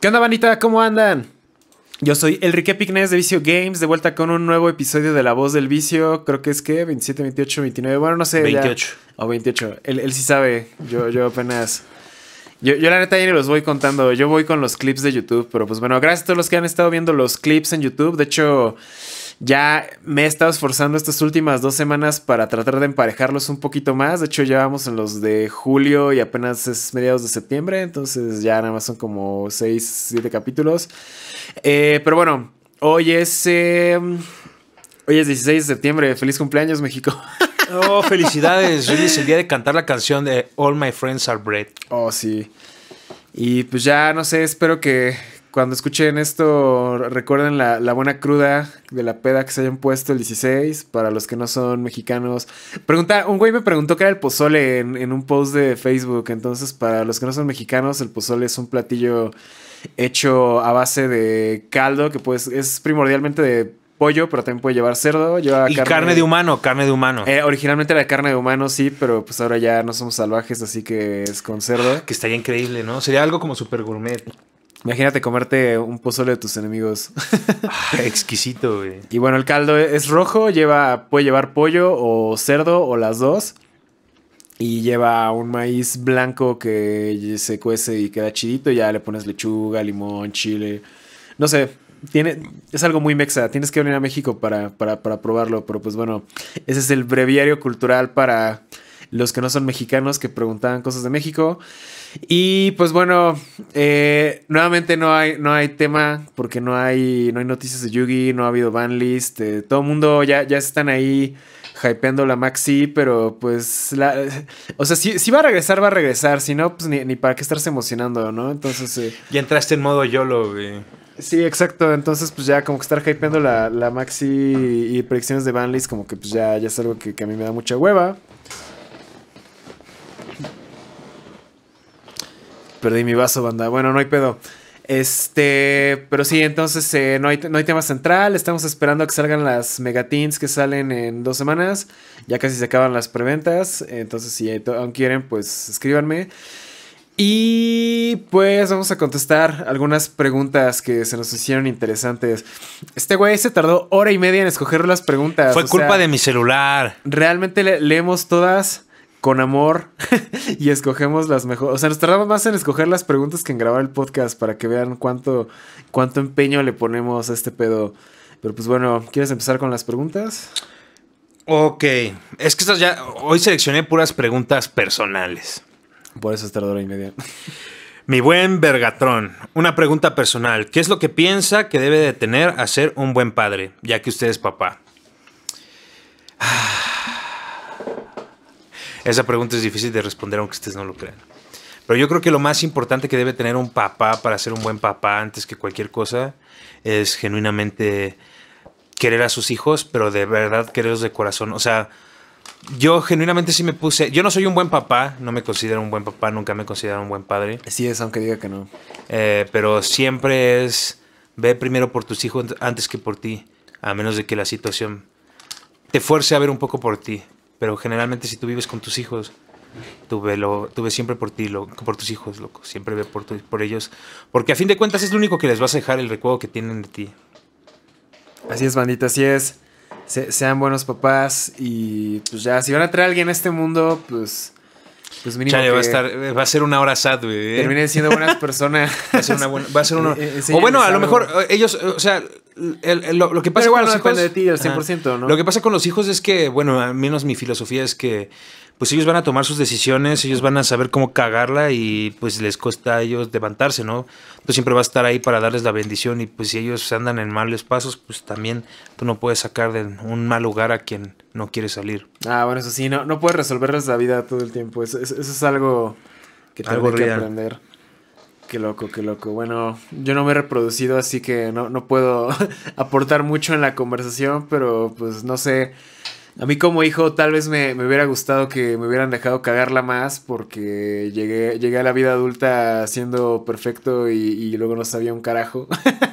¿Qué onda, bandita? ¿Cómo andan? Yo soy Enrique Pignes de Vicio Games, de vuelta con un nuevo episodio de La Voz del Vicio. Creo que es que 27, 28, 29, bueno, no sé. 28. O 28. Él, sí sabe. Yo, yo apenas. Yo, la neta ya ni los voy contando. Yo voy con los clips de YouTube, pero pues bueno, gracias a todos los que han estado viendo los clips en YouTube. De hecho. Ya me he estado esforzando estas últimas dos semanas para tratar de emparejarlos un poquito más. De hecho, ya vamos en los de julio y apenas es mediados de septiembre. Entonces ya nada más son como seis, siete capítulos. Eh, pero bueno, hoy es... Eh, hoy es 16 de septiembre. Feliz cumpleaños, México. Oh, felicidades. Hoy es el día de cantar la canción de All My Friends Are Bread. Oh, sí. Y pues ya, no sé, espero que, cuando escuchen esto, recuerden la, buena cruda de la peda que se hayan puesto el 16, para los que no son mexicanos. Pregunta, un güey me preguntó qué era el pozole en, en un post de Facebook, entonces para los que no son mexicanos, el pozole es un platillo hecho a base de caldo, que pues es primordialmente de pollo, pero también puede llevar cerdo. y carne, de humano, carne de humano. Eh, originalmente era carne de humano, sí, pero pues ahora ya no somos salvajes, así que es con cerdo. que estaría increíble, ¿no? Sería algo como super gourmet. Imagínate comerte un pozole de tus enemigos. Ah, exquisito, güey. Y bueno, el caldo es rojo, lleva, puede llevar pollo o cerdo o las dos. Y lleva un maíz blanco que se cuece y queda chidito. Y ya le pones lechuga, limón, chile. No sé, tiene, es algo muy mexa. Tienes que venir a México para, para, para probarlo. Pero pues bueno, ese es el breviario cultural para los que no son mexicanos que preguntaban cosas de México. Y pues bueno, eh, nuevamente no hay, no hay tema porque no hay, no hay noticias de Yugi, no ha habido banlist, eh, todo el mundo ya, ya están ahí hypeando la Maxi, pero pues la, o sea, si, va a regresar, va a regresar, si no, pues ni, ni para qué estarse emocionando, ¿no? Entonces... Eh, ya entraste en modo YOLO, güey. Sí, exacto. Entonces, pues ya como que estar hypeando la, Maxi y, predicciones de Banlist, como que pues ya, ya es algo que, que, a mí me da mucha hueva. Perdí mi vaso, banda. Bueno, no hay pedo. Este, pero sí, entonces eh, no, hay, tema central. Estamos esperando a que salgan las megatins que salen en dos semanas. Ya casi se acaban las preventas. Entonces, si aún quieren, pues escríbanme. Y pues vamos a contestar algunas preguntas que se nos hicieron interesantes. Este güey se tardó hora y media en escoger las preguntas. Fue culpa de mi celular. Realmente leemos todas con amor y escogemos las mejores. O sea, nos tardamos más en escoger las preguntas que en grabar el podcast para que vean cuánto, cuánto empeño le ponemos a este pedo. Pero pues bueno, ¿quieres empezar con las preguntas? Ok, es que estas ya, hoy seleccioné puras preguntas personales. Por eso es tarde hora Mi buen Vergatrón, una pregunta personal. ¿Qué es lo que piensa que debe de tener a ser un buen padre, ya que usted es papá? Ah. Esa pregunta es difícil de responder aunque ustedes no lo crean. Pero yo creo que lo más importante que debe tener un papá para ser un buen papá antes que cualquier cosa es genuinamente querer a sus hijos, pero de verdad quererlos de corazón. O sea, yo genuinamente sí me puse. Yo no soy un buen papá, no me considero un buen papá, nunca me considero un buen padre. Sí es, aunque diga que no. Eh, pero siempre es ve primero por tus hijos antes que por ti, a menos de que la situación te fuerce a ver un poco por ti. Pero generalmente si tú vives con tus hijos, tú ve, lo, siempre por ti, lo, por tus hijos, loco. Siempre ve por, por ellos. Porque a fin de cuentas es lo único que les vas a dejar el recuerdo que tienen de ti. Así es, bandita, así es. sean buenos papás y pues ya, si van a traer a alguien a este mundo, pues... pues mínimo va a va a ser una hora sad, güey. ¿eh? Terminen siendo buenas personas. va a ser una buena, va eh, eh, o bueno, a lo mejor ellos, o sea, lo, que pasa con los hijos, de ti ¿no? Lo que pasa con los hijos es que, bueno, al menos mi filosofía es que pues ellos van a tomar sus decisiones, ellos van a saber cómo cagarla y pues les cuesta a ellos levantarse, ¿no? Tú siempre vas a estar ahí para darles la bendición y pues si ellos andan en malos pasos, pues también tú no puedes sacar de un mal lugar a quien no quiere salir. Ah, bueno, eso sí, no, no puedes resolverles la vida todo el tiempo, eso, es algo que tengo que aprender. Qué loco, qué loco. Bueno, yo no me he reproducido, así que no, puedo aportar mucho en la conversación, pero pues no sé. A mí como hijo tal vez me, hubiera gustado que me hubieran dejado cagarla más porque llegué, llegué a la vida adulta siendo perfecto y, luego no sabía un carajo.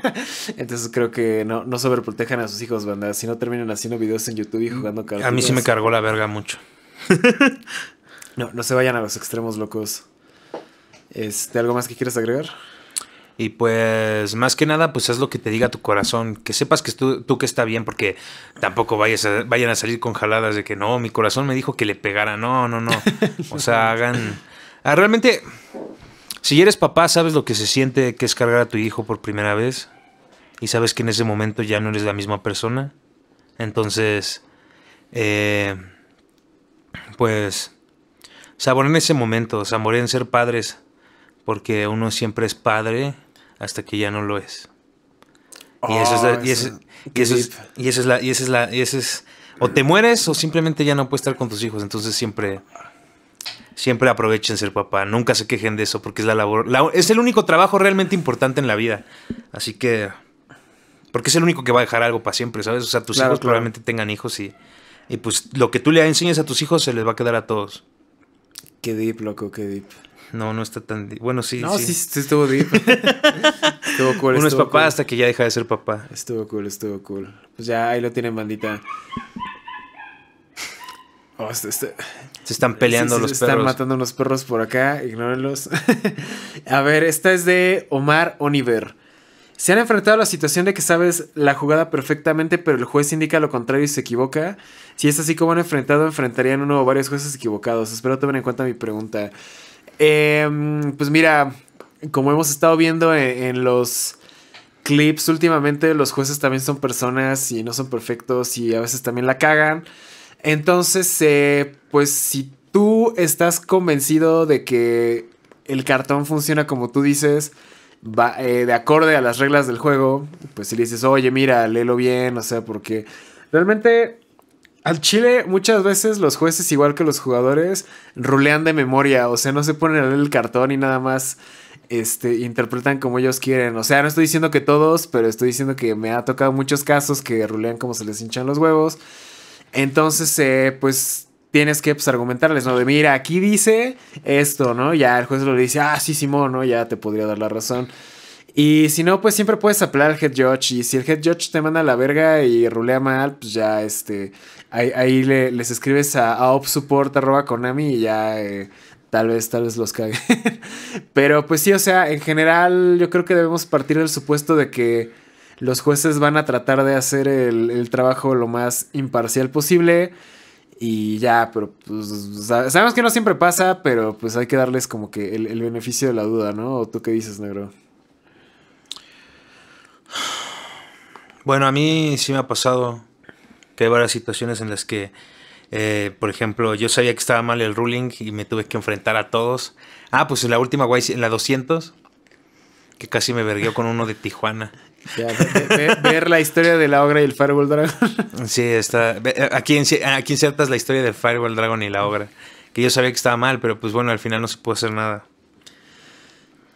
Entonces creo que no, sobreprotejan a sus hijos, banda. Si no terminan haciendo videos en YouTube y jugando cartas. A mí sí me cargó la verga mucho. no, no se vayan a los extremos locos. Este, ¿Algo más que quieras agregar? Y pues más que nada, pues haz lo que te diga tu corazón, que sepas que tú, que está bien, porque tampoco vayas vayan a salir con jaladas de que no, mi corazón me dijo que le pegara, no, no, no. O sea, hagan... Ah, realmente, si eres papá, sabes lo que se siente que es cargar a tu hijo por primera vez y sabes que en ese momento ya no eres la misma persona. Entonces, eh, pues, en ese momento, en ser padres porque uno siempre es padre hasta que ya no lo es. y eso es, la, oh, y eso, es, la, y es o te mueres o simplemente ya no puedes estar con tus hijos. Entonces siempre, siempre aprovechen ser papá. Nunca se quejen de eso porque es la labor, es el único trabajo realmente importante en la vida. Así que, porque es el único que va a dejar algo para siempre, ¿sabes? O sea, tus hijos probablemente tengan hijos y, y pues lo que tú le enseñes a tus hijos se les va a quedar a todos. Qué deep, loco, qué deep. No, no está tan. Bueno, sí. No, sí, estuvo bien. estuvo cool. Uno es papá hasta que ya deja de ser papá. Estuvo cool, estuvo cool. Pues ya ahí lo tienen, bandita. Oh, este, este. Se están peleando los perros. los se Están matando unos perros por acá, ignórenlos. a ver, esta es de Omar Oniver. Se han enfrentado a la situación de que sabes la jugada perfectamente, pero el juez indica lo contrario y se equivoca. Si es así como han enfrentado, enfrentarían uno o varios jueces equivocados. Espero tomen en cuenta mi pregunta. Em, pues mira, como hemos estado viendo en, los clips últimamente, los jueces también son personas y no son perfectos y a veces también la cagan. Entonces, eh, pues si tú estás convencido de que el cartón funciona como tú dices, va, eh, de acorde a las reglas del juego, pues si le dices, oye, mira, léelo bien, o sea, porque realmente al Chile muchas veces los jueces, igual que los jugadores, rulean de memoria, o sea, no se ponen a leer el cartón y nada más este, interpretan como ellos quieren. O sea, no estoy diciendo que todos, pero estoy diciendo que me ha tocado muchos casos que rulean como se les hinchan los huevos. Entonces, eh, pues tienes que pues, argumentarles, ¿no? De mira, aquí dice esto, ¿no? Ya el juez lo dice, ah, sí, Simón, ¿no? Ya te podría dar la razón. Y si no, pues siempre puedes apelar al head judge. Y si el head judge te manda a la verga y rulea mal, pues ya este ahí, le, les escribes a, a y ya eh, tal vez, tal vez los cague. Pero pues sí, o sea, en general yo creo que debemos partir del supuesto de que los jueces van a tratar de hacer el, trabajo lo más imparcial posible. Y ya, pero pues, sabemos que no siempre pasa, pero pues hay que darles como que el, el beneficio de la duda, ¿no? ¿O tú qué dices, negro? Bueno, a mí sí me ha pasado que hay varias situaciones en las que, eh, por ejemplo, yo sabía que estaba mal el ruling y me tuve que enfrentar a todos. Ah, pues en la última, guay, en la 200, que casi me verguió con uno de Tijuana. ver la historia de la obra y el Firewall Dragon. Sí, está. Eh, aquí, en, aquí insertas la historia del Firewall Dragon y la obra. Que yo sabía que estaba mal, pero pues bueno, al final no se puede hacer nada.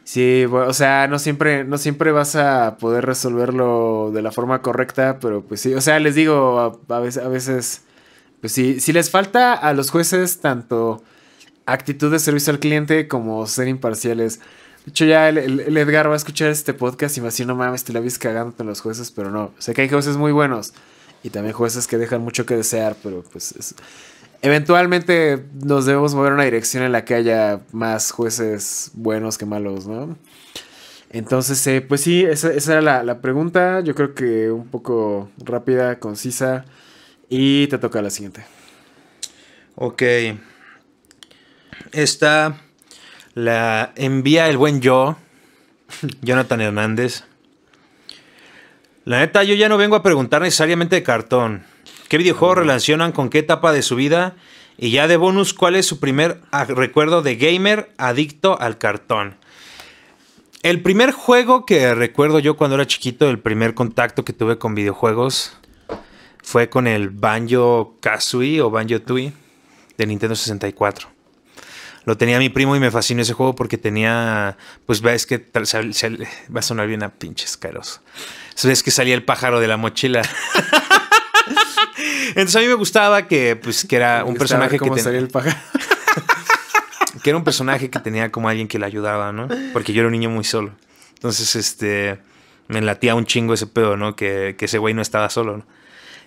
Sí, o sea, no siempre, no siempre vas a poder resolverlo de la forma correcta, pero pues sí, o sea, les digo, a, veces, a veces, pues sí, si les falta a los jueces tanto actitud de servicio al cliente como ser imparciales. De hecho, ya el, Edgar va a escuchar este podcast y me va a no mames, te la ves cagándote en los jueces, pero no, sé que hay jueces muy buenos y también jueces que dejan mucho que desear, pero pues es, eventualmente nos debemos mover a una dirección en la que haya más jueces buenos que malos, ¿no? Entonces, eh, pues sí, esa, era la, pregunta. Yo creo que un poco rápida, concisa. Y te toca la siguiente. Ok. Esta la envía el buen yo, Jonathan Hernández. La neta, yo ya no vengo a preguntar necesariamente de cartón. ¿Qué videojuegos relacionan con qué etapa de su vida? Y ya de bonus, ¿cuál es su primer ah, recuerdo de gamer adicto al cartón? El primer juego que recuerdo yo cuando era chiquito, el primer contacto que tuve con videojuegos fue con el Banjo Kazooie o Banjo Tui de Nintendo 64. Lo tenía mi primo y me fascinó ese juego porque tenía, pues ves que va a sonar bien a pinches caros. Es que salía el pájaro de la mochila. Entonces a mí me gustaba que, pues, que era un personaje que tenía. era un personaje que tenía como alguien que le ayudaba, ¿no? Porque yo era un niño muy solo. Entonces, este. Me latía un chingo ese pedo, ¿no? Que, que ese güey no estaba solo,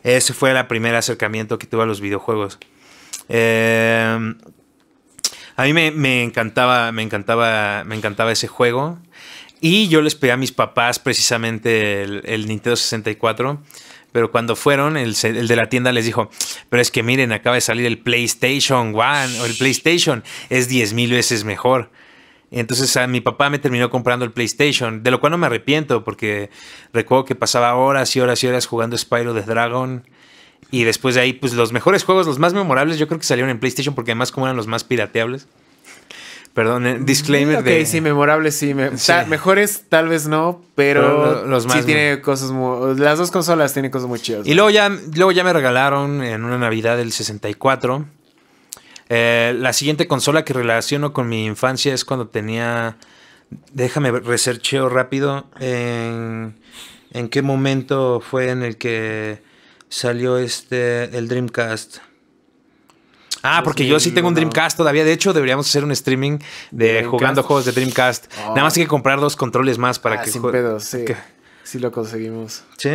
Ese fue el primer acercamiento que tuve a los videojuegos. Eh, a mí me, encantaba, me encantaba, me encantaba ese juego. Y yo les pedí a mis papás precisamente el Nintendo 64 pero cuando fueron, el, de la tienda les dijo, pero es que miren, acaba de salir el PlayStation One o el PlayStation, es 10 mil veces mejor. Entonces a mi papá me terminó comprando el PlayStation, de lo cual no me arrepiento, porque recuerdo que pasaba horas y horas y horas jugando Spyro the Dragon. Y después de ahí, pues los mejores juegos, los más memorables, yo creo que salieron en PlayStation, porque además como eran los más pirateables. Perdón, eh, mm, disclaimer de. sí, memorable sí. sí. mejores tal vez no, pero, los más sí tiene cosas muy. Las dos consolas tienen cosas muy chidas. Y luego, ya, luego ya me regalaron en una Navidad del 64. Eh, la siguiente consola que relaciono con mi infancia es cuando tenía. Déjame researcheo rápido. En, en qué momento fue en el que salió este el Dreamcast. Ah, porque yo sí tengo un Dreamcast todavía. De hecho, deberíamos hacer un streaming de jugando juegos de Dreamcast. Oh. Nada más hay que comprar dos controles más para ah, que. Sin pedos, sí. Sí lo conseguimos. Sí.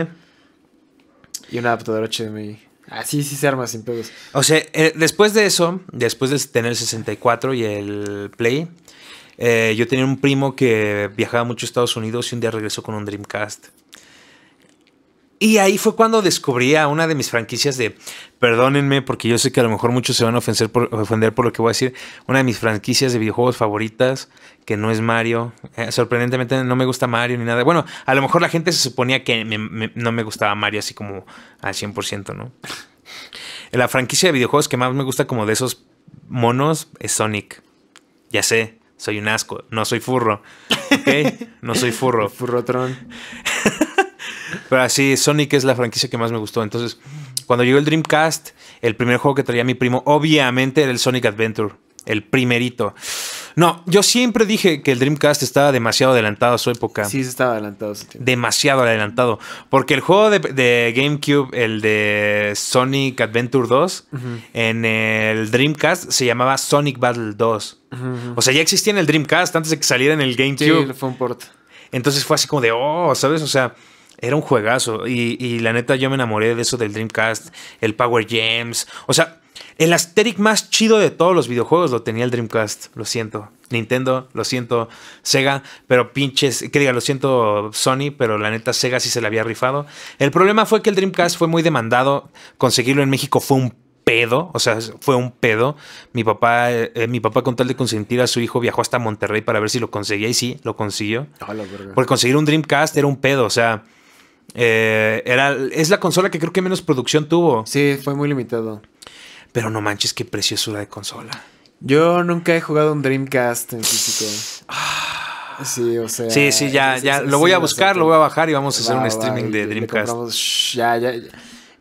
Y un adaptador HDMI. Así ah, sí se arma sin pedos. O sea, eh, después de eso, después de tener el 64 y el Play, eh, yo tenía un primo que viajaba mucho a Estados Unidos y un día regresó con un Dreamcast. Y ahí fue cuando descubrí a una de mis franquicias de, perdónenme porque yo sé que a lo mejor muchos se van a ofender por, por lo que voy a decir, una de mis franquicias de videojuegos favoritas, que no es Mario. Eh, sorprendentemente no me gusta Mario ni nada. Bueno, a lo mejor la gente se suponía que no me gustaba Mario así como al 100%, ¿no? La franquicia de videojuegos que más me gusta como de esos monos es Sonic. Ya sé, soy un asco, no soy furro. ¿Ok? No soy furro. Furrotron. Pero así, Sonic es la franquicia que más me gustó. Entonces, cuando llegó el Dreamcast, el primer juego que traía mi primo, obviamente, era el Sonic Adventure. El primerito. No, yo siempre dije que el Dreamcast estaba demasiado adelantado a su época. Sí, estaba adelantado. demasiado adelantado. Porque el juego de, GameCube, el de Sonic Adventure 2, en el Dreamcast se llamaba Sonic Battle 2. O sea, ya existía en el Dreamcast antes de que saliera en el GameCube. Sí, fue un port. Entonces fue así como de, oh, ¿sabes? O sea, era un juegazo. Y, la neta, yo me enamoré de eso del Dreamcast, el Power Gems. O sea, el Asterix más chido de todos los videojuegos lo tenía el Dreamcast. Lo siento. Nintendo, lo siento. Sega, pero pinches. Que diga, lo siento Sony, pero la neta, Sega sí se le había rifado. El problema fue que el Dreamcast fue muy demandado. Conseguirlo en México fue un pedo, o sea, fue un pedo. Mi papá, eh, mi papá con tal de consentir a su hijo viajó hasta Monterrey para ver si lo conseguía y sí, lo consiguió. Porque conseguir un Dreamcast era un pedo, o sea, eh, era, es la consola que creo que menos producción tuvo. Sí, fue muy limitado. Pero no manches, qué preciosura de consola. Yo nunca he jugado un Dreamcast en físico. Ah. Sí, o sea. Sí, sí, ya, ya. lo voy a buscar, lo voy a bajar y vamos a hacer un streaming de Dreamcast. ya, ya,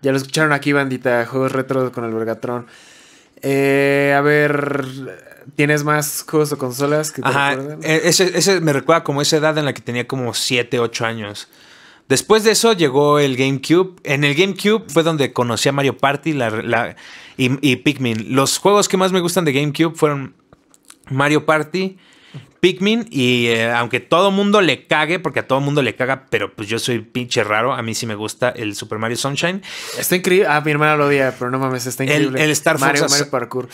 ya, lo escucharon aquí, bandita. Juegos retro con el Vergatron. Eh, a ver. ¿Tienes más juegos o consolas que Ajá, eh, ese, me recuerda como esa edad en la que tenía como 7, 8 años. Después de eso llegó el GameCube. En el GameCube fue donde conocí a Mario Party y Pikmin. Los juegos que más me gustan de GameCube fueron Mario Party, Pikmin y eh, aunque todo mundo le cague, porque a todo mundo le caga, pero pues yo soy pinche raro, a mí sí me gusta el Super Mario Sunshine. Está increíble. Ah, mi hermana lo odia, pero no mames, está increíble. El, Star Fox Mario Parkour.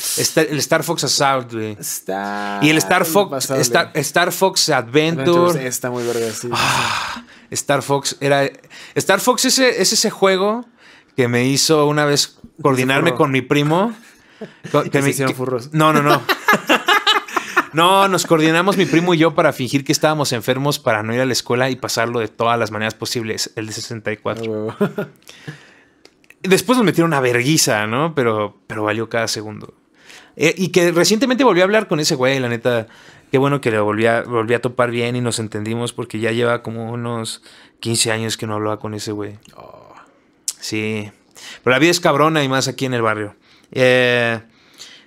el Star Fox Assault, güey. Está. Y el Star Fox, Star, Star, Fox Adventure. está muy verga, sí. Ah, Star Fox era. Star Fox ese, es ese juego que me hizo una vez coordinarme con mi primo. Que me hicieron furros. No, no, no. No, nos coordinamos mi primo y yo para fingir que estábamos enfermos para no ir a la escuela y pasarlo de todas las maneras posibles, el de 64. Ah, Después nos metieron a verguiza, ¿no? Pero, pero valió cada segundo. Eh, y que recientemente volví a hablar con ese güey, la neta. Qué bueno que le volví a, a topar bien y nos entendimos porque ya lleva como unos 15 años que no hablaba con ese güey. Oh. Sí. Pero la vida es cabrona y más aquí en el barrio. Eh,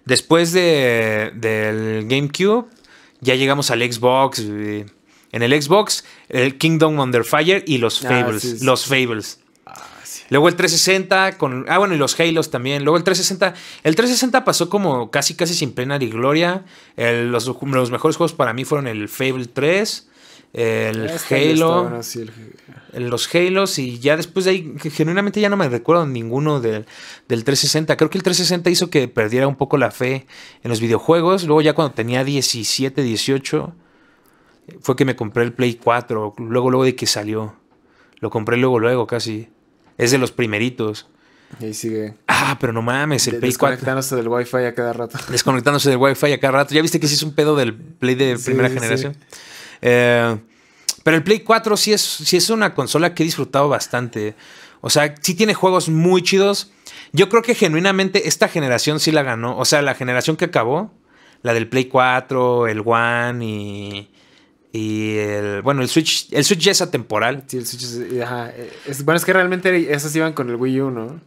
Después de, del GameCube, ya llegamos al Xbox. En el Xbox, el Kingdom Under Fire y los ah, Fables. Los Fables. Ah, Luego el 360 con... Ah, bueno, y los Halos también. Luego el 360... El 360 pasó como casi, casi sin plena ni gloria. los, los, mejores juegos para mí fueron el Fable 3, el Halo, los Halos y ya después de ahí, genuinamente ya no me recuerdo ninguno del, 360. Creo que el 360 hizo que perdiera un poco la fe en los videojuegos. Luego ya cuando tenía 17, 18, fue que me compré el Play 4, luego, luego de que salió. Lo compré luego, luego casi. Es de los primeritos. Y ahí sigue. Ah, pero no mames, el Play 4. Desconectándose del Wi-Fi a cada rato. Desconectándose del wi a cada rato. ¿Ya viste que sí es un pedo del Play de primera generación? Eh, pero el Play 4 sí es, sí es una consola que he disfrutado bastante. O sea, sí tiene juegos muy chidos. Yo creo que genuinamente esta generación sí la ganó. O sea, la generación que acabó, la del Play 4, el One y... Y el, bueno, el Switch, el Switch ya es atemporal. Sí, el Switch ajá. bueno, es que realmente esas iban con el Wii U, ¿no?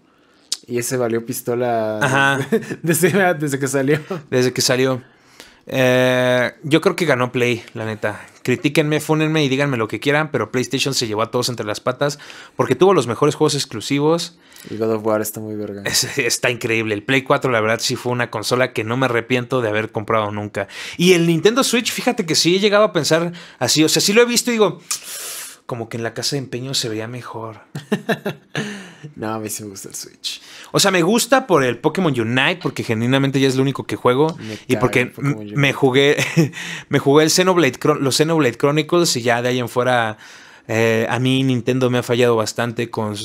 Y ese valió pistola Desde, desde, que salió. Desde que salió. Eh, yo creo que ganó Play, la neta. Critíquenme, fúnenme y díganme lo que quieran, pero PlayStation se llevó a todos entre las patas porque tuvo los mejores juegos exclusivos. God of War está muy verga. está increíble. El Play 4, la verdad, sí fue una consola que no me arrepiento de haber comprado nunca. Y el Nintendo Switch, fíjate que sí he llegado a pensar así. O sea, sí lo he visto y digo, como que en la casa de empeño se veía mejor. No, a mí sí me gusta el Switch. O sea, me gusta por el Pokémon Unite, porque genuinamente ya es lo único que juego. y porque me jugué, me jugué el los Xenoblade Chronicles y ya de ahí en fuera. Eh, a mí Nintendo me ha fallado bastante con,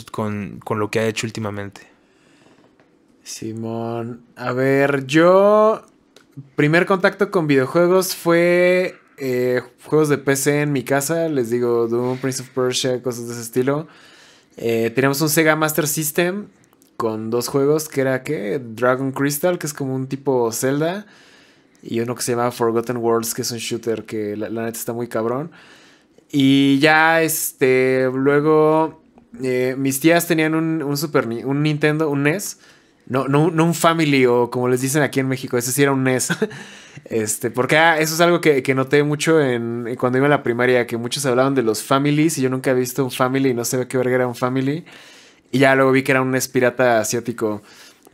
lo que ha hecho últimamente. Simón, a ver, yo. Primer contacto con videojuegos fue eh, juegos de PC en mi casa, les digo Doom, Prince of Persia, cosas de ese estilo. Eh, teníamos un Sega Master System con dos juegos que era que Dragon Crystal, que es como un tipo Zelda, y uno que se llama Forgotten Worlds, que es un shooter que la, neta está muy cabrón. Y ya este, luego eh, mis tías tenían un, Super un Nintendo, un NES no, no, no, un family o como les dicen aquí en México, ese sí era un NES. Este, porque ah, eso es algo que, que noté mucho en, cuando iba a la primaria, que muchos hablaban de los families y yo nunca he visto un family y no sé qué verga era un family. Y ya luego vi que era un NES pirata asiático.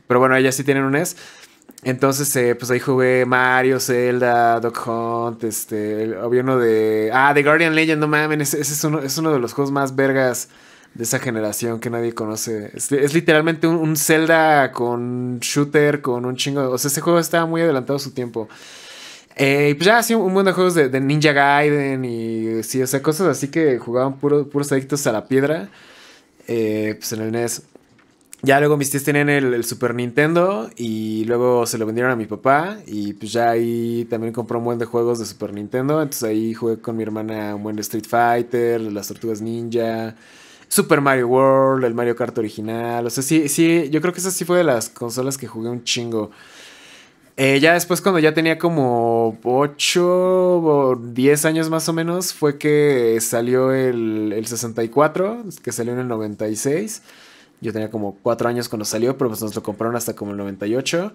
Pero bueno, ellas sí tienen un es. Entonces, eh, pues ahí jugué Mario, Zelda, Doc Hunt, este, había uno de... Ah, The Guardian Legend, no mames, ese es uno, es uno de los juegos más vergas de esa generación que nadie conoce. Es, literalmente un, Zelda con shooter, con un chingo. O sea, ese juego estaba muy adelantado a su tiempo. Eh, y pues ya, hacía un, buen de juegos de, Ninja Gaiden y sí, o sea, cosas así que jugaban puros adictos a la piedra. Eh, pues en el NES. Ya luego mis tíos tenían el, Super Nintendo y luego se lo vendieron a mi papá y pues ya ahí también compró un buen de juegos de Super Nintendo. Entonces ahí jugué con mi hermana un buen de Street Fighter, las tortugas ninja, Super Mario World, el Mario Kart original. O sea, sí, sí, yo creo que esa sí fue de las consolas que jugué un chingo. Eh, ya después, cuando ya tenía como 8 o 10 años más o menos, fue que salió el, 64, que salió en el 96. Yo tenía como 4 años cuando salió, pero pues nos lo compraron hasta como el 98.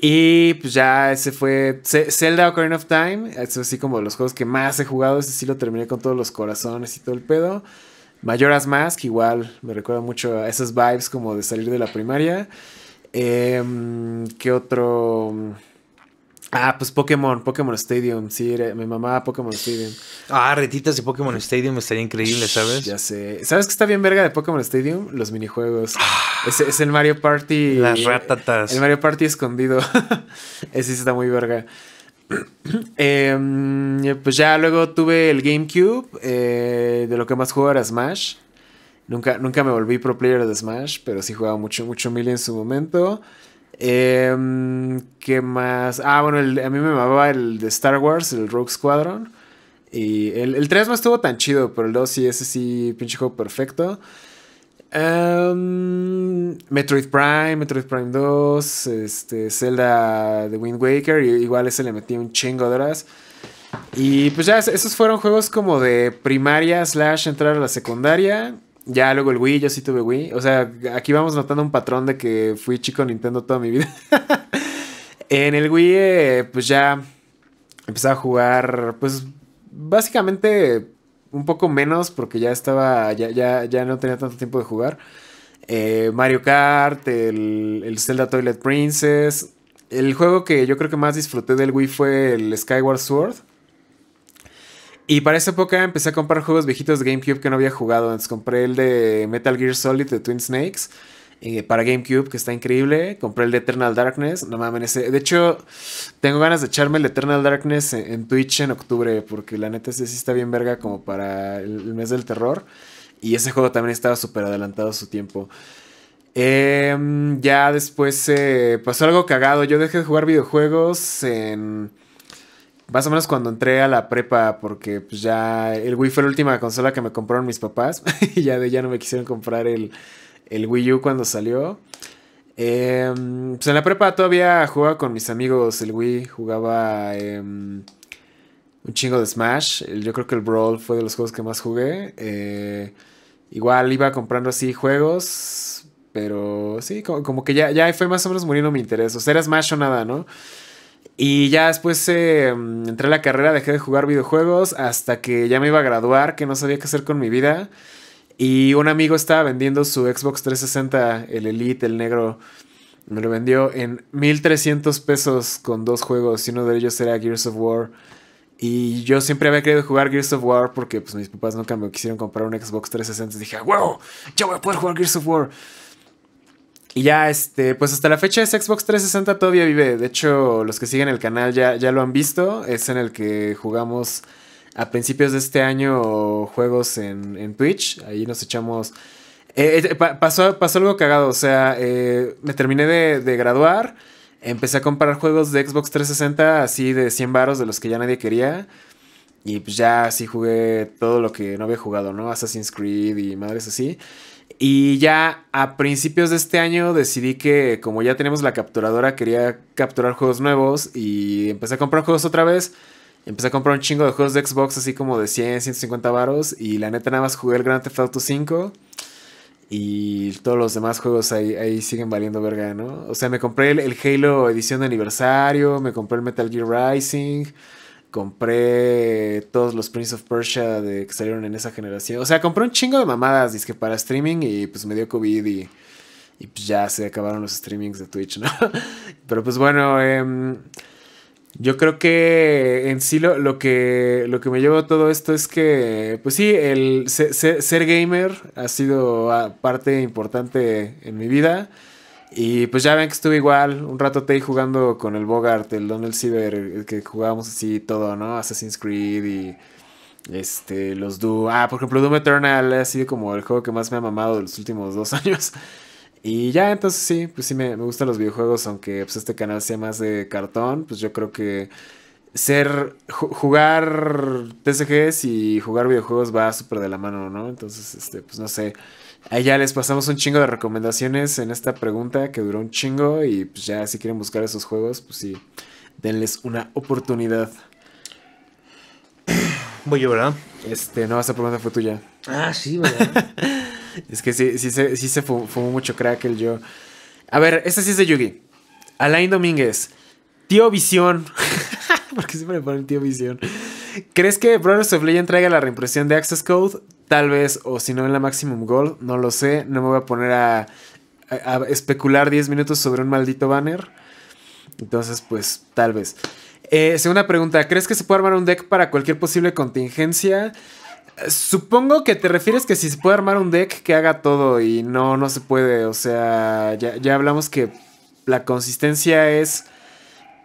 Y pues ya ese fue Zelda Ocarina of Time. Eso así como de los juegos que más he jugado. Ese sí lo terminé con todos los corazones y todo el pedo. Mayoras Más, que igual me recuerda mucho a esas vibes como de salir de la primaria. Em, ¿Qué otro? Ah, pues Pokémon, Pokémon Stadium, sí, mi mamá Pokémon Stadium. Ah, retitas de Pokémon Stadium estaría increíble, ¿sabes? Ya sé. ¿Sabes qué está bien verga de Pokémon Stadium? Los minijuegos. Ah. es, es, el Mario Party. Las ratatas. El Mario Party escondido. Ese sí está muy verga. Em, pues ya luego tuve el GameCube, eh, de lo que más jugaba era Smash. Nunca, nunca me volví pro player de Smash, pero sí jugaba mucho, mucho mil en su momento. Eh, ¿Qué más? Ah, bueno, a mí me amaba el de Star Wars, el Rogue Squadron. Y el, el 3 no estuvo tan chido, pero el 2 sí, ese sí, pinche juego perfecto. Em, Metroid Prime, Metroid Prime 2, este, Zelda de Wind Waker, igual ese le metí un chingo de horas. Y pues ya, esos fueron juegos como de primaria slash entrar a la secundaria. Ya luego el Wii, yo sí tuve Wii. O sea, aquí vamos notando un patrón de que fui chico Nintendo toda mi vida. en el Wii, eh, pues ya empecé a jugar, pues básicamente un poco menos porque ya estaba, ya, ya, no tenía tanto tiempo de jugar. Eh, Mario Kart, el, el, Zelda Toilet Princess. El juego que yo creo que más disfruté del Wii fue el Skyward Sword. Y para esa época empecé a comprar juegos viejitos de GameCube que no había jugado. Entonces compré el de Metal Gear Solid de Twin Snakes. Eh, para GameCube, que está increíble. Compré el de Eternal Darkness. No mames, de hecho, tengo ganas de echarme el Eternal Darkness en, Twitch en octubre, porque la neta ese sí está bien verga como para el, mes del terror. Y ese juego también estaba súper adelantado a su tiempo. Em, ya después eh, pasó algo cagado. Yo dejé de jugar videojuegos en. Más o menos cuando entré a la prepa, porque pues, ya el Wii fue la última consola que me compraron mis papás. y ya de ya no me quisieron comprar el, el Wii U cuando salió. Em, pues en la prepa todavía jugaba con mis amigos el Wii, jugaba em, un chingo de Smash. Yo creo que el Brawl fue de los juegos que más jugué. Eh, igual iba comprando así juegos, pero sí, como, que ya, ya fue más o menos muriendo mi interés. O sea, era Smash o nada, ¿no? Y ya después em, entré a la carrera, dejé de jugar videojuegos hasta que ya me iba a graduar, que no sabía qué hacer con mi vida. Y un amigo estaba vendiendo su Xbox 360, el Elite, el negro. Me lo vendió en 1300 pesos con dos juegos. Y uno de ellos era Gears of War. Y yo siempre había querido jugar Gears of War porque pues, mis papás nunca me quisieron comprar un Xbox 360. Dije, wow, ya voy a poder jugar Gears of War. Y ya, este, pues hasta la fecha ese Xbox 360 todavía vive. De hecho, los que siguen el canal ya, ya lo han visto. Es en el que jugamos a principios de este año juegos en, Twitch. Ahí nos echamos. Eh, eh, pasó, pasó, algo cagado, o sea, eh, me terminé de, graduar, empecé a comprar juegos de Xbox 360 así de 100 varos de los que ya nadie quería. Y pues ya así jugué todo lo que no había jugado, ¿no? Assassin's Creed y madres así. Y ya a principios de este año decidí que como ya tenemos la capturadora, quería capturar juegos nuevos y empecé a comprar juegos otra vez empecé a comprar un chingo de juegos de Xbox así como de 100, 150 varos. Y la neta nada más jugué el Grand Theft Auto 5. Y todos los demás juegos ahí, siguen valiendo verga, ¿no? O sea, me compré el, Halo edición de aniversario, me compré el Metal Gear Rising, compré todos los Prince of Persia que salieron en esa generación. O sea, compré un chingo de mamadas, para streaming y pues me dio COVID y, y pues ya se acabaron los streamings de Twitch, ¿no? Pero pues bueno, eh, yo creo que en sí lo, lo que, lo que me llevo a todo esto es que, pues sí, el ser, gamer ha sido ah, parte importante en mi vida. Y pues ya ven que estuve igual un rato ahí jugando con el Bogart, el Donald Ciber, el que jugábamos así todo, ¿no? Assassin's Creed y este los Doom. Ah, por ejemplo, Doom Eternal ha sido como el juego que más me ha mamado de los últimos dos años. Y ya, entonces sí, pues sí me, gustan los videojuegos, aunque pues, este canal sea más de cartón, pues yo creo que ser jugar TCGs y jugar videojuegos va súper de la mano, ¿no? Entonces, este, pues no sé. Ahí ya les pasamos un chingo de recomendaciones en esta pregunta que duró un chingo y pues ya si quieren buscar esos juegos, pues sí, denles una oportunidad. Voy yo, ¿verdad? Este, no, esa pregunta fue tuya. Ah, sí, ¿verdad? Es que sí, sí, se fumó, mucho crack el yo. A ver, esta sí es de Yugi. Alain Domínguez. Tío Visión. Porque siempre me ponen Tío Visión. ¿Crees que Brothers of Legend traiga la reimpresión de Access Code? Tal vez, o si no en la Maximum Gold, no lo sé. No me voy a poner a, especular 10 minutos sobre un maldito banner. Entonces, pues, tal vez. Eh, segunda pregunta, ¿crees que se puede armar un deck para cualquier posible contingencia? Supongo que te refieres que si se puede armar un deck que haga todo y no, no se puede. O sea, ya, hablamos que la consistencia es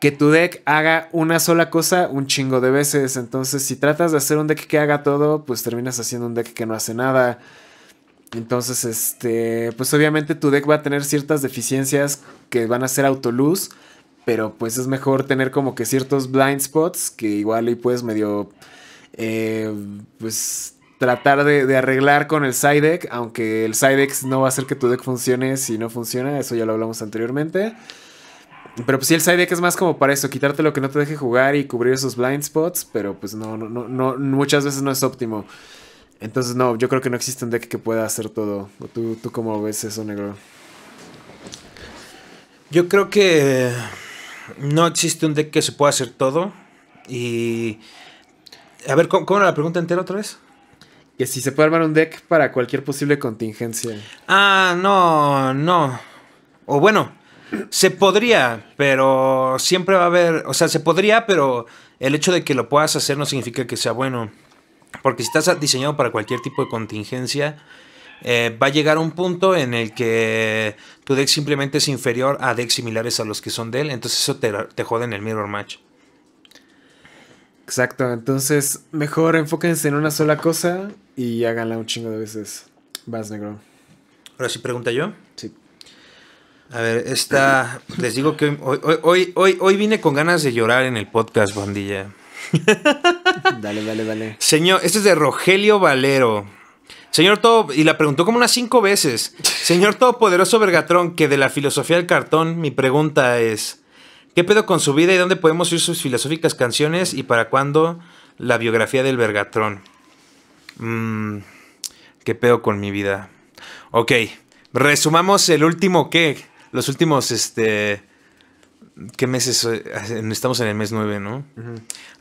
que tu deck haga una sola cosa un chingo de veces. Entonces, si tratas de hacer un deck que haga todo, pues terminas haciendo un deck que no hace nada. Entonces, este, pues obviamente tu deck va a tener ciertas deficiencias que van a ser autoluz, pero pues es mejor tener como que ciertos blind spots que igual y puedes medio eh, pues tratar de, arreglar con el side deck, aunque el side deck no va a hacer que tu deck funcione si no funciona, eso ya lo hablamos anteriormente. Pero pues sí, el side deck es más como para eso, quitarte lo que no te deje jugar y cubrir esos blind spots, pero pues no, no, no, muchas veces no es óptimo. Entonces no, yo creo que no existe un deck que pueda hacer todo. ¿Tú, tú cómo ves eso, negro? Yo creo que no existe un deck que se pueda hacer todo y... A ver, ¿cómo, era la pregunta entera otra vez? Que si se puede armar un deck para cualquier posible contingencia. Ah, no, no. O bueno, se podría, pero siempre va a haber. O sea, se podría, pero el hecho de que lo puedas hacer no significa que sea bueno. Porque si estás diseñado para cualquier tipo de contingencia, eh, va a llegar un punto en el que tu deck simplemente es inferior a decks similares a los que son de él. Entonces eso te, te jode en el mirror match. Exacto, entonces mejor enfóquense en una sola cosa y háganla un chingo de veces. Vas, negro. Ahora sí pregunta yo. Sí. A ver, esta. Les digo que hoy, hoy, hoy, vine con ganas de llorar en el podcast, bandilla. dale, dale, dale. Señor, este es de Rogelio Valero. Señor Todo, y la preguntó como unas cinco veces. Señor Todopoderoso Vergatrón, que de la filosofía del cartón, mi pregunta es: ¿Qué pedo con su vida y dónde podemos ir sus filosóficas canciones y para cuándo la biografía del Vergatrón? Mm, ¿Qué pedo con mi vida? Ok, resumamos el último qué, los últimos, este, ¿qué meses? Eh, estamos en el mes 9, ¿no?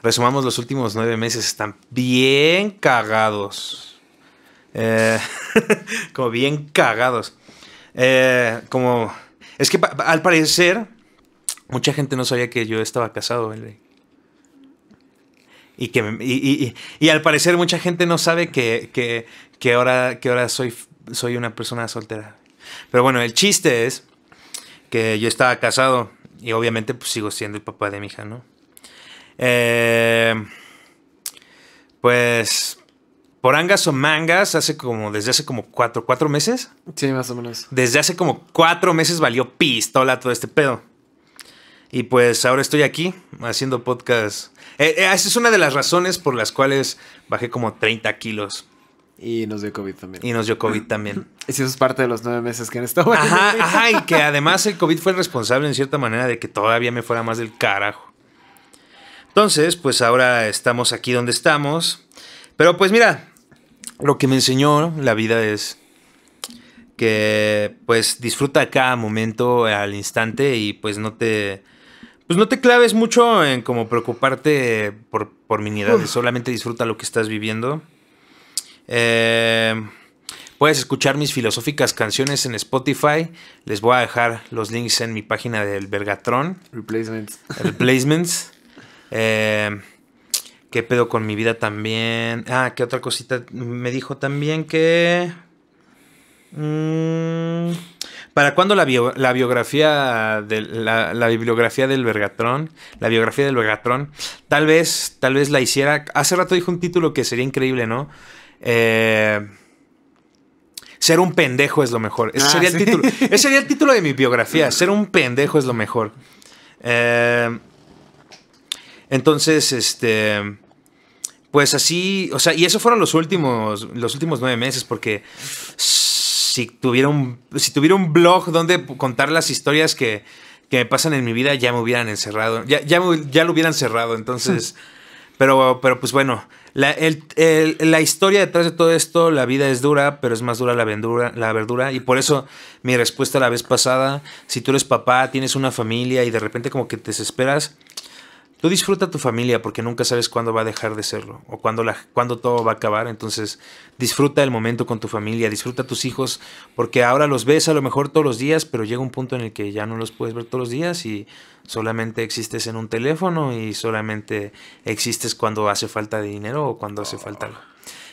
Resumamos los últimos nueve meses, están bien cagados. Eh, como bien cagados. Eh, como, es que al parecer Mucha gente no sabía que yo estaba casado, Y, que y, al parecer mucha gente no sabe que, ahora, que ahora soy, soy una persona soltera. Pero bueno, el chiste es que yo estaba casado y obviamente pues sigo siendo el papá de mi hija, ¿no? Eh, pues por angas o mangas, hace como, desde hace como cuatro, cuatro meses. Sí, más o menos. Desde hace como cuatro meses valió pistola todo este pedo. Y pues ahora estoy aquí haciendo podcast. Eh, eh, esa es una de las razones por las cuales bajé como 30 kilos. Y nos dio COVID también. Y nos dio COVID también. Y si eso es parte de los nueve meses que han estado. Ajá, ajá, y que además el COVID fue el responsable en cierta manera de que todavía me fuera más del carajo. Entonces, pues ahora estamos aquí donde estamos. Pero pues mira, lo que me enseñó la vida es que pues disfruta cada momento al instante y pues no te pues no te claves mucho en como preocuparte por, por minidades, solamente disfruta lo que estás viviendo. Eh, puedes escuchar mis filosóficas canciones en Spotify. Les voy a dejar los links en mi página del Vergatron. Replacements. Replacements. Eh, ¿Qué pedo con mi vida también? Ah, ¿qué otra cosita? Me dijo también que... Mm, ¿Para cuándo la, biografía de, la, bibliografía del Vergatrón? La biografía del Vergatrón. Tal vez, tal vez la hiciera. Hace rato dijo un título que sería increíble, ¿no? Eh, ser un pendejo es lo mejor. Ah, ese, sería el título, de mi biografía. Ser un pendejo es lo mejor. Eh, entonces, este. Pues así. O sea, y esos fueron los últimos. Los últimos nueve meses. Porque si tuviera un, si blog donde contar las historias que, me pasan en mi vida, ya me hubieran encerrado, ya, ya, lo hubieran cerrado, entonces... Pero, pero pues bueno, la, historia detrás de todo esto, la vida es dura, pero es más dura la la verdura. Y por eso mi respuesta la vez pasada, si tú eres papá, tienes una familia y de repente como que te desesperas, Tú disfruta tu familia porque nunca sabes cuándo va a dejar de serlo o cuándo, la, todo va a acabar. Entonces disfruta el momento con tu familia, disfruta tus hijos porque ahora los ves a lo mejor todos los días, pero llega un punto en el que ya no los puedes ver todos los días y solamente existes en un teléfono y solamente existes cuando hace falta de dinero o cuando hace falta algo.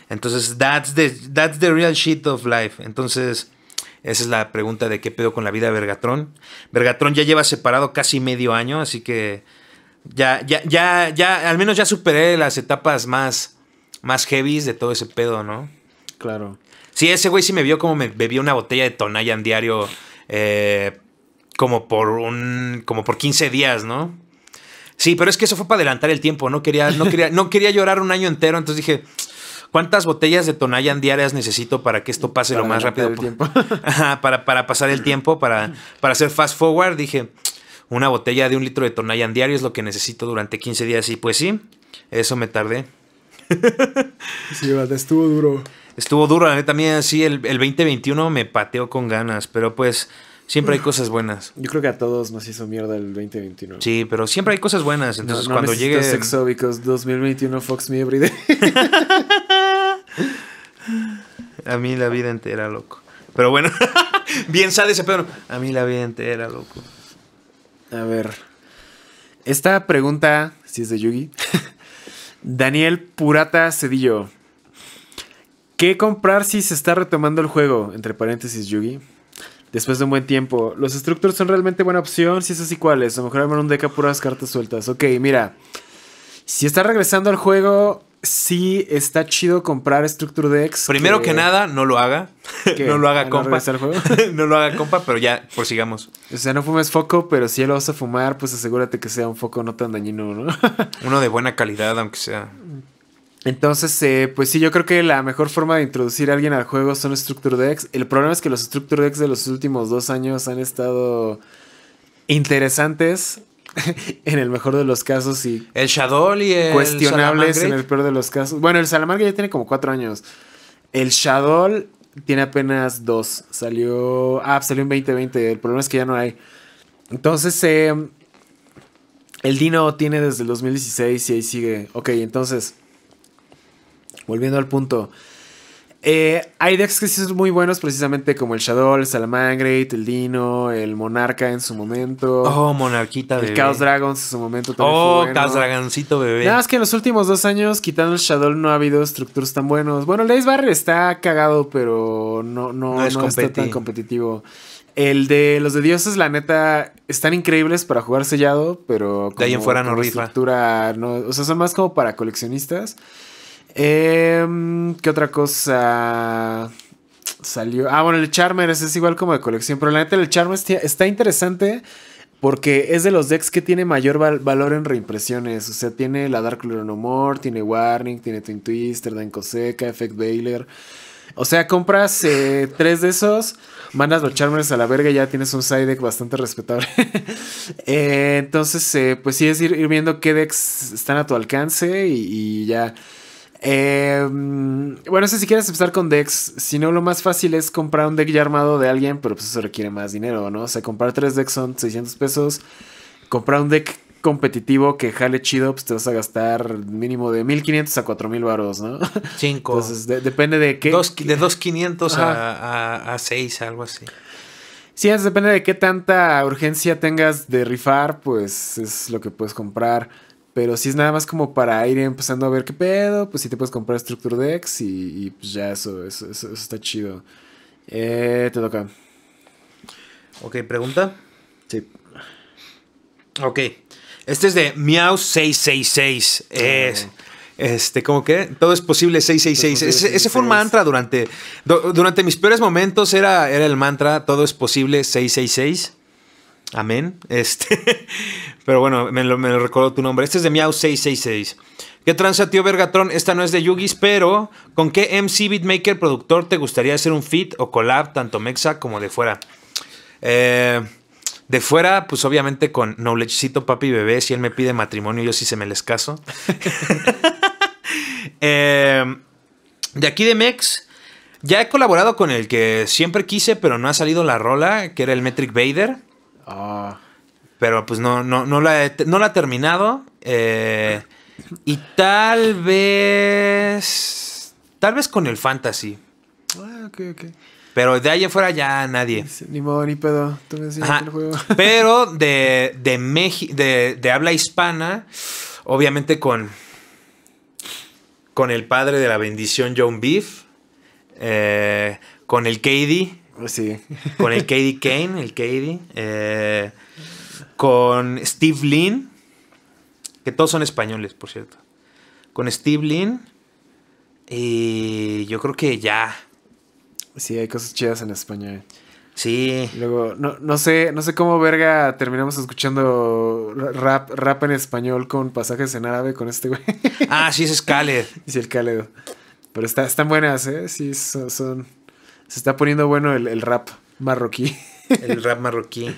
Entonces that's the, that's the real shit of life. Entonces... Esa es la pregunta de qué pedo con la vida de Bergatrón Vergatrón ya lleva separado casi medio año, así que ya, ya, ya, ya, al menos ya superé las etapas más, más heavies de todo ese pedo, ¿no? Claro. Sí, ese güey sí me vio como me bebía una botella de Tonayan diario, eh, como por un, como por 15 días, ¿no? Sí, pero es que eso fue para adelantar el tiempo, no quería, no quería, no quería llorar un año entero, entonces dije, ¿cuántas botellas de Tonayan diarias necesito para que esto pase lo más rápido? Tiempo. para, para pasar el tiempo, para, para hacer fast forward, dije, una botella de un litro de Tonayan diario es lo que necesito durante 15 días. Y pues sí, eso me tardé. sí, estuvo duro. Estuvo duro, También así sí, el, 2021 me pateó con ganas, pero pues siempre hay cosas buenas. Yo creo que a todos nos hizo mierda el 2021. Sí, pero siempre hay cosas buenas, entonces cuando llegue... sexo, 2021 Fox me a mí la vida entera, loco. Pero bueno, bien sale ese pedo. A mí la vida entera, loco. A ver. Esta pregunta, si es de Yugi. Daniel Purata Cedillo. ¿Qué comprar si se está retomando el juego? Entre paréntesis, Yugi. Después de un buen tiempo. Los Structures son realmente buena opción. Si es así, ¿cuáles? A lo mejor armar un deck a puras cartas sueltas. Ok, mira. Si está regresando al juego, sí está chido comprar Structure Decks. Primero que, nada, no lo haga. no lo haga compa. No, lo haga compa, pero ya, prosigamos. O sea, no fumes foco, pero si ya lo vas a fumar, pues asegúrate que sea un foco no tan dañino, ¿no? Uno de buena calidad, aunque sea. Entonces, eh, pues sí, yo creo que la mejor forma de introducir a alguien al juego son Structure Decks. El problema es que los Structure Decks de los últimos dos años han estado interesantes en el mejor de los casos y... El Shadol y el... Cuestionables en el peor de los casos. Bueno, el Salamanca ya tiene como cuatro años. El Shadol tiene apenas dos. Salió... Ah, salió en 2020. El problema es que ya no hay. Entonces, em, el Dino tiene desde el 2016 y ahí sigue. Ok, entonces, volviendo al punto. Eh, hay decks que sí son muy buenos, precisamente como el Shadow, el Salamangreat, el Dino, el Monarca en su momento. Oh, Monarquita, bebé. El Chaos Dragons en su momento también. Oh, Chaos Dragoncito, bebé. Nada más que en los últimos dos años, quitando el Shadow, no ha habido estructuras tan buenos. Bueno, el Ace Barrier está cagado, pero no, no, es está tan competitivo. El de los de dioses, la neta, están increíbles para jugar sellado, pero como, de ahí en fuera no rifa. o sea, son más como para coleccionistas. Em, ¿Qué otra cosa salió? Ah, bueno, el Charmers es igual como de colección, pero la neta el Charmers está interesante porque es de los decks que tiene mayor valor en reimpresiones. O sea, tiene la Dark Luron No tiene Warning, tiene Twin Twister, Dan Seca, Effect Baylor. O sea, compras eh, tres de esos, mandas los Charmers a la verga y ya tienes un side deck bastante respetable. Eh, entonces, eh, pues sí es ir, viendo qué decks están a tu alcance y ya. Eh, bueno, no sé si quieres empezar con decks. Si no, lo más fácil es comprar un deck ya armado de alguien, pero pues eso requiere más dinero, ¿no? O sea, comprar tres decks son 600 pesos. Comprar un deck competitivo que jale chido, pues te vas a gastar mínimo de 1500 a 4000 varos, ¿no? Cinco. Entonces, depende de qué. de 2500 a, a, 6, algo así. Sí, es, depende de qué tanta urgencia tengas de rifar, pues es lo que puedes comprar. Pero si es nada más como para ir empezando a ver qué pedo, pues si te puedes comprar Structure Dex y, y pues ya eso, eso, está chido. Eh, te toca. Ok, pregunta. Sí. Ok. Este es de Miau 666. Ah, es. Este, ¿cómo que todo es posible 666. ese, ese, fue un mantra durante, durante mis peores momentos. Era, era el mantra, todo es posible 666. Amén. Este, pero bueno, me lo, recuerdo tu nombre. Este es de Miau666. ¿Qué tranza, tío Vergatron? Esta no es de Yugis, pero ¿con qué MC beatmaker productor te gustaría hacer un fit o collab, tanto Mexa como de fuera? Eh, de fuera, pues obviamente con Knowledgecito Papi Bebé. Si él me pide matrimonio, yo sí se me les caso. Eh, de aquí de Mex, ya he colaborado con el que siempre quise, pero no ha salido la rola, que era el Metric Vader. Ah. Pero pues no, no, no la no la terminado. Eh, y tal vez. Tal vez con el fantasy. Ah, ok, ok. Pero de ahí afuera ya nadie. Ni modo, ni pedo. juego. Pero de, de, de, habla hispana, obviamente con, con el padre de la bendición, John Beef, eh, con el KD, Sí. Con el Katie Kane, el Katie. Eh, con Steve Lynn. Que todos son españoles, por cierto. Con Steve Lynn. Y yo creo que ya. Sí, hay cosas chidas en España. Sí. Luego, no, sé, no sé cómo verga terminamos escuchando rap, rap en español con pasajes en árabe con este güey. Ah, sí, ese es Khaled. Sí, el Khaled. Pero está, están buenas, ¿eh? Sí, son... Se está poniendo bueno el, rap marroquí. El rap marroquí.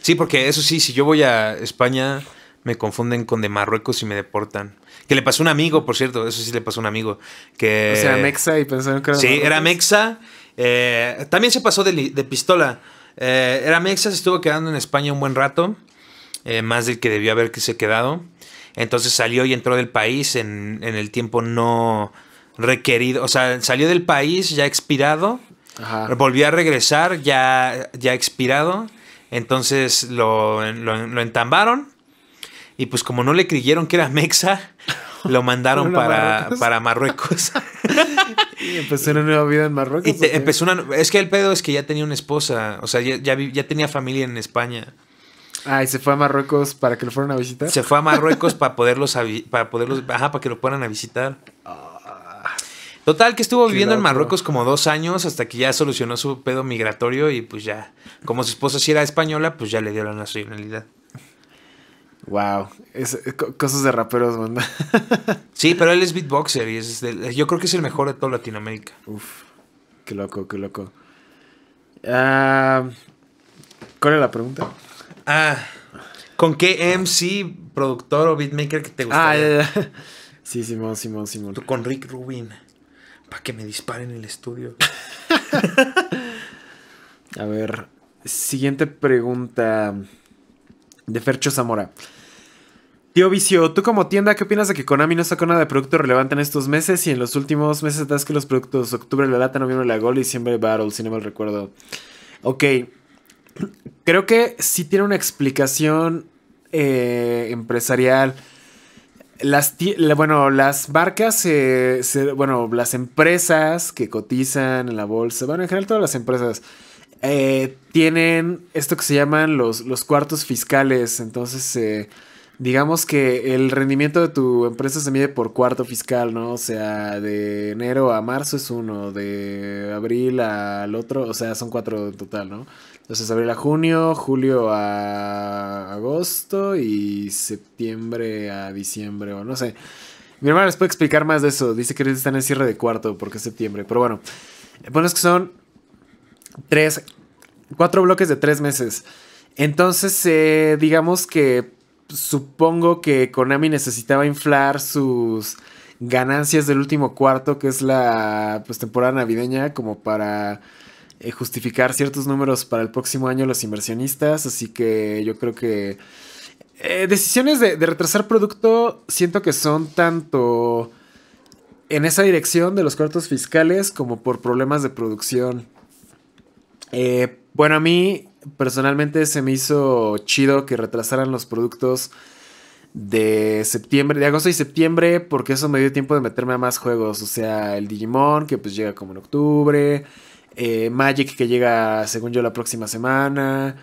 Sí, porque eso sí, si yo voy a España, me confunden con de Marruecos y me deportan. Que le pasó a un amigo, por cierto, eso sí le pasó a un amigo. Que... O Mexa y pensaron que era Sí, era Mexa. Eh, también se pasó de, pistola. Eh, era Mexa, se estuvo quedando en España un buen rato, eh, más del que debió haber que se quedado. Entonces salió y entró del país en, en el tiempo no requerido. O sea, salió del país ya expirado Ajá. Volvió a regresar ya, ya expirado. Entonces lo, lo, entambaron. Y pues como no le creyeron que era Mexa, lo mandaron para Marruecos. Para Marruecos. y empezó una nueva vida en Marruecos. es que el pedo es que ya tenía una esposa. O sea, ya, ya, tenía familia en España. Ah, y se fue a Marruecos para que lo fueran a visitar. Se fue a Marruecos para poderlos, para poderlos, ajá, para que lo fueran a visitar. Ah. Total, que estuvo viviendo en Marruecos como dos años hasta que ya solucionó su pedo migratorio y pues ya, como su esposa sí era española, pues ya le dio la nacionalidad. Wow, eh, cosas de raperos, man. sí, pero él es beatboxer y es yo creo que es el mejor de toda Latinoamérica. Uf, qué loco, qué loco. Ah, ¿Cuál es la pregunta? Ah, ¿con qué MC, productor o beatmaker que te ah, gustaría? Sí, Simón, Simón, Simón. con Rick Rubin. Para que me disparen en el estudio. A ver, siguiente pregunta de Fercho Zamora. Tío Vicio, tú como tienda, ¿qué opinas de que Konami no sacó nada de producto relevante en estos meses? Y en los últimos meses das que los productos octubre la lata, noviembre la gol y siempre battle, si no mal recuerdo. Ok, creo que sí tiene una explicación eh, empresarial las, bueno, las barcas, bueno, las empresas que cotizan en la bolsa, bueno, en general todas las empresas eh, tienen esto que se llaman los, los cuartos fiscales. Entonces, eh, digamos que el rendimiento de tu empresa se mide por cuarto fiscal, ¿no? O sea, de enero a marzo es uno, de abril al otro, o sea, son cuatro en total, ¿no? Entonces abril a junio, julio a agosto y septiembre a diciembre o no sé. Mi hermano les puede explicar más de eso. Dice que están en cierre de cuarto porque es septiembre. Pero bueno, bueno es que son tres, cuatro bloques de tres meses. Entonces, eh, digamos que supongo que Konami necesitaba inflar sus ganancias del último cuarto, que es la pues, temporada navideña, como para eh, justificar ciertos números para el próximo año los inversionistas, así que yo creo que eh, decisiones de, retrasar producto siento que son tanto en esa dirección de los cortos fiscales como por problemas de producción. Eh, bueno, a mí personalmente se me hizo chido que retrasaran los productos de septiembre, de agosto y septiembre, porque eso me dio tiempo de meterme a más juegos. O sea, el Digimon, que pues llega como en octubre. Eh, Magic que llega, según yo, la próxima semana.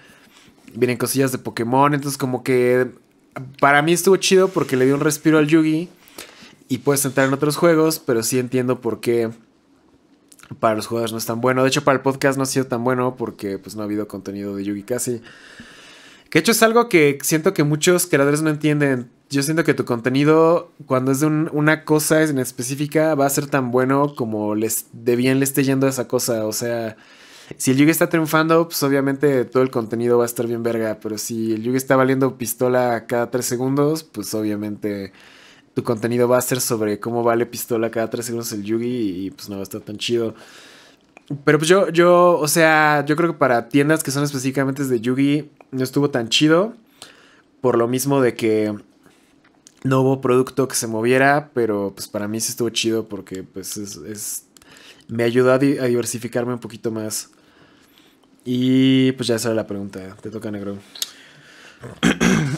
Vienen cosillas de Pokémon. Entonces, como que para mí estuvo chido porque le dio un respiro al Yugi. Y puedes entrar en otros juegos, pero sí entiendo por qué para los jugadores no es tan bueno. De hecho, para el podcast no ha sido tan bueno porque pues no ha habido contenido de Yugi casi. Que hecho es algo que siento que muchos creadores no entienden. Yo siento que tu contenido, cuando es de una cosa en específica, va a ser tan bueno como les, de bien le esté yendo a esa cosa. O sea, si el Yugi está triunfando, pues obviamente todo el contenido va a estar bien verga. Pero si el Yugi está valiendo pistola cada tres segundos, pues obviamente tu contenido va a ser sobre cómo vale pistola cada tres segundos el Yugi y pues no va a estar tan chido. Pero pues yo, yo, o sea, yo creo que para tiendas que son específicamente de Yugi, no estuvo tan chido. Por lo mismo de que no hubo producto que se moviera, pero pues para mí sí estuvo chido porque pues es, me ayudó a, diversificarme un poquito más. Y pues ya sale la pregunta, te toca negro.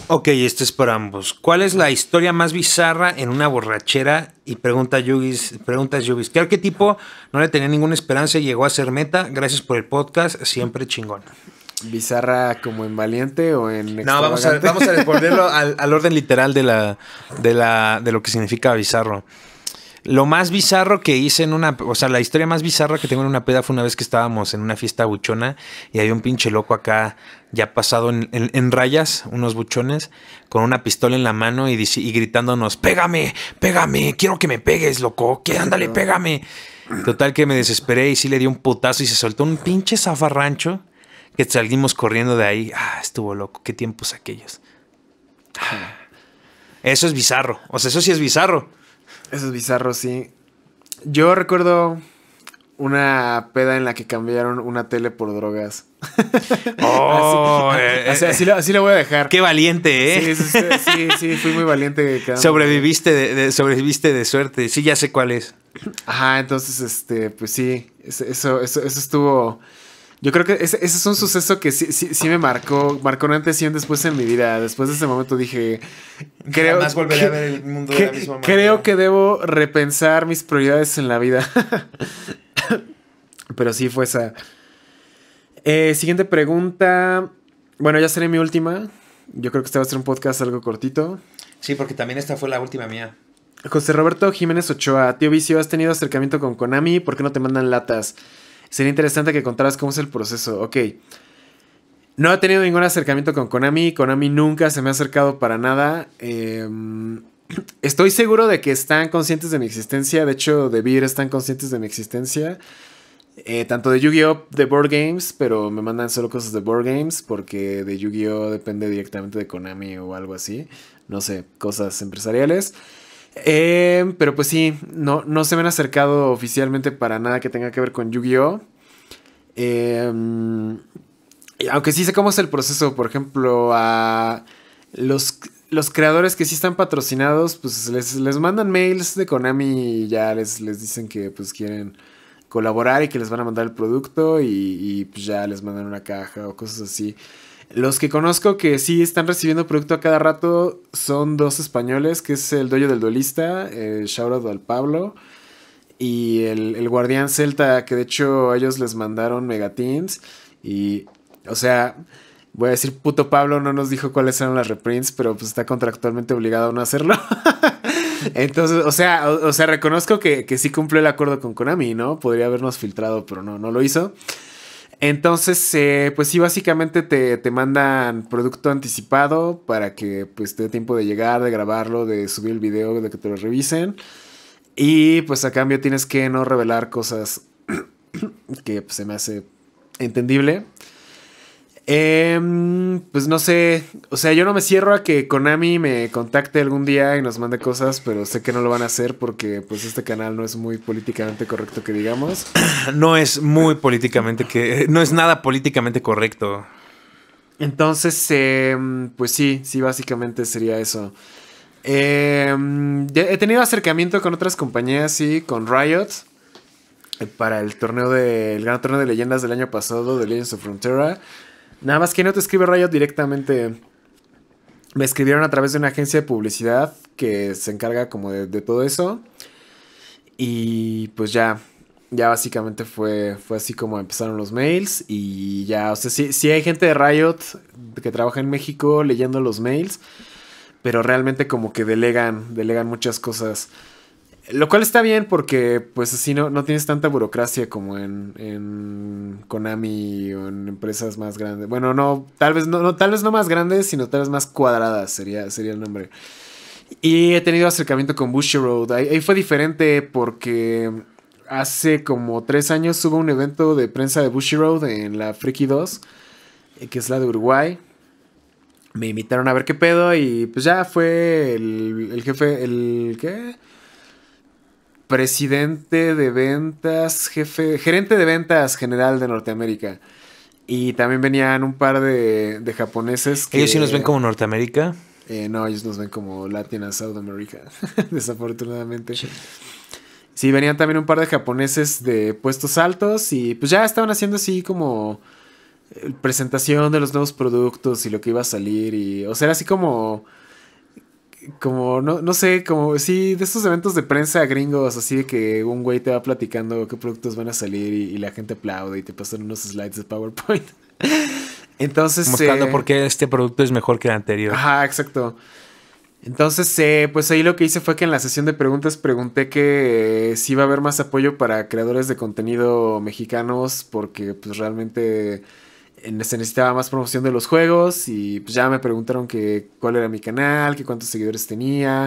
Ok, esto es para ambos. ¿Cuál es la historia más bizarra en una borrachera? Y pregunta Yugis, preguntas Yugis, ¿qué tipo no le tenía ninguna esperanza y llegó a ser meta? Gracias por el podcast, siempre chingón. Bizarra como en valiente o en No, vamos a, responderlo al, orden literal de la, la de lo que significa bizarro. Lo más bizarro que hice en una, o sea, la historia más bizarra que tengo en una peda fue una vez que estábamos en una fiesta buchona y había un pinche loco acá ya pasado en, rayas, unos buchones, con una pistola en la mano y, y gritándonos, pégame, pégame, quiero que me pegues, loco, que ándale, pégame. Total que me desesperé y sí le di un putazo y se soltó un pinche zafarrancho que salimos corriendo de ahí. Ah, estuvo loco, qué tiempos aquellos. Ah, eso es bizarro, o sea, eso sí es bizarro. Eso es bizarro, sí. Yo recuerdo una peda en la que cambiaron una tele por drogas. Oh, así, eh, eh, así lo, voy a dejar. Qué valiente, ¿eh? Sí, sí, fui muy valiente. Sobreviviste de, sobreviviste de suerte. Sí, ya sé cuál es. Ajá, entonces, este, pues sí, eso, eso, eso estuvo yo creo que ese, es un suceso que sí, sí, me marcó, marcó un antes y un después en mi vida. Después de ese momento dije, creo Jamás volveré a ver el mundo de la misma manera. Creo que debo repensar mis prioridades en la vida. Pero sí fue esa. Eh, siguiente pregunta. Bueno, ya seré mi última. Yo creo que este va a ser un podcast algo cortito. Sí, porque también esta fue la última mía. José Roberto Jiménez Ochoa, tío Vicio, ¿has tenido acercamiento con Konami? ¿Por qué no te mandan latas? sería interesante que contaras cómo es el proceso. Ok. No he tenido ningún acercamiento con Konami. Konami nunca se me ha acercado para nada. Em, estoy seguro de que están conscientes de mi existencia. De hecho, de Beer están conscientes de mi existencia. Eh, tanto de Yu-Gi-Oh! de Board Games, pero me mandan solo cosas de Board Games porque de Yu-Gi-Oh! depende directamente de Konami o algo así. No sé, cosas empresariales. Eh, pero pues sí, no, no se me han acercado oficialmente para nada que tenga que ver con Yu-Gi-Oh! Em, aunque sí sé cómo es el proceso, por ejemplo, a los, los creadores que sí están patrocinados, pues les, mandan mails de Konami y ya les, les dicen que pues quieren colaborar y que les van a mandar el producto y, pues ya les mandan una caja o cosas así. Los que conozco que sí están recibiendo producto a cada rato son dos españoles, que es el dueño del Duelista, eh, Shoutout al Pablo, y el, Guardián Celta, que de hecho ellos les mandaron megatins, Y, o sea, voy a decir, puto Pablo no nos dijo cuáles eran las reprints, pero pues está contractualmente obligado a no hacerlo. Entonces, o sea, o, sea reconozco que, que, sí cumplió el acuerdo con Konami, ¿no? Podría habernos filtrado, pero no, no lo hizo. Entonces, eh, pues sí, básicamente te, mandan producto anticipado para que pues te dé tiempo de llegar, de grabarlo, de subir el video, de que te lo revisen. Y pues a cambio tienes que no revelar cosas que pues, se me hace entendible. Em, pues no sé, o sea, yo no me cierro a que Konami me contacte algún día y nos mande cosas, pero sé que no lo van a hacer porque pues este canal no es muy políticamente correcto que digamos. No es muy políticamente que, no es nada políticamente correcto. Entonces, em, pues sí, sí, básicamente sería eso. Em, he tenido acercamiento con otras compañías, sí, con Riot eh, para el torneo de el gran torneo de leyendas del año pasado de Legends of Frontera. Nada más que no te escribe Riot directamente. Me escribieron a través de una agencia de publicidad que se encarga como de, todo eso. Y pues ya, ya básicamente fue, fue así como empezaron los mails. Y ya, o sea, sí, sí hay gente de Riot que trabaja en México leyendo los mails. Pero realmente como que delegan, delegan muchas cosas. Lo cual está bien porque pues así no, no tienes tanta burocracia como en, en, Konami o en empresas más grandes. Bueno, no, tal vez no, tal vez no más grandes, sino tal vez más cuadradas sería, sería el nombre. Y he tenido acercamiento con Bushiroad. Ahí, ahí fue diferente porque hace como tres años hubo un evento de prensa de Bushiroad en la Friki 2, eh, que es la de Uruguay me invitaron a ver qué pedo y pues ya fue el, el jefe, el ¿qué? presidente de ventas, jefe, gerente de ventas general de Norteamérica. Y también venían un par de, japoneses que... ¿Ellos sí nos ven como Norteamérica? Eh, no, ellos nos ven como Latina South America, desafortunadamente. Sí. sí, venían también un par de japoneses de puestos altos y pues ya estaban haciendo así como eh, presentación de los nuevos productos y lo que iba a salir y... O sea, era así como como, no, no sé, como, sí, de estos eventos de prensa gringos, así de que un güey te va platicando qué productos van a salir y, la gente aplaude y te pasan unos slides de PowerPoint. Entonces. Mostrando eh, por qué este producto es mejor que el anterior. Ajá, exacto. Entonces, eh, pues ahí lo que hice fue que en la sesión de preguntas pregunté que eh, si iba a haber más apoyo para creadores de contenido mexicanos, porque pues realmente se necesitaba más promoción de los juegos y pues ya me preguntaron que cuál era mi canal, que cuántos seguidores tenía.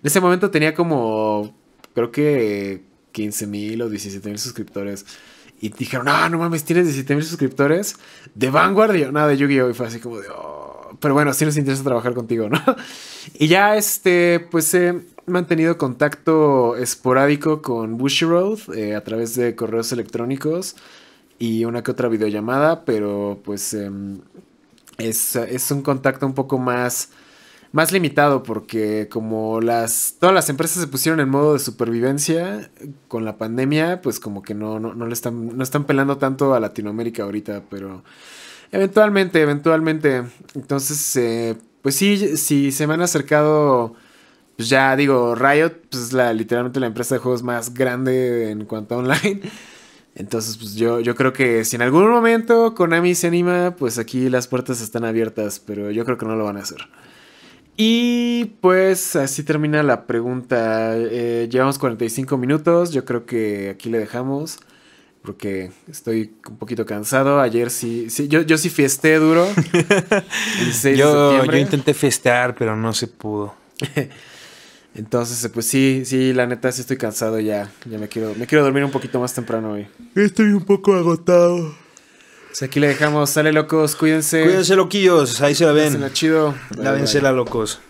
En ese momento tenía como, creo que 15 mil o 17 mil suscriptores. Y dijeron, ah no mames, tienes 17 mil suscriptores de Vanguard. yo, nada, de Yu-Gi-Oh! Y fue así como oh". pero bueno, si nos interesa trabajar contigo, ¿no? y ya, este, pues he mantenido contacto esporádico con Bushiroad eh, a través de correos electrónicos y una que otra videollamada, pero pues em, es, un contacto un poco más, más limitado porque como las, todas las empresas se pusieron en modo de supervivencia con la pandemia, pues como que no, no, le están, no están pelando tanto a Latinoamérica ahorita, pero eventualmente, eventualmente, entonces... Eh, pues sí, si se me han acercado pues ya digo, Riot, pues la, literalmente la empresa de juegos más grande en cuanto a online. Entonces, pues yo, yo creo que si en algún momento Konami se anima, pues aquí las puertas están abiertas, pero yo creo que no lo van a hacer. Y pues así termina la pregunta. Eh, llevamos 45 minutos, yo creo que aquí le dejamos porque estoy un poquito cansado. Ayer sí, sí yo, yo sí fiesté duro. yo, yo intenté festear, pero no se pudo. Entonces, eh, pues sí, sí, la neta sí estoy cansado ya. Ya me quiero, me quiero dormir un poquito más temprano hoy. Estoy un poco agotado. Pues aquí le dejamos, sale locos, cuídense. Cuídense loquillos, ahí se la ven. Chido. la Lávensela locos.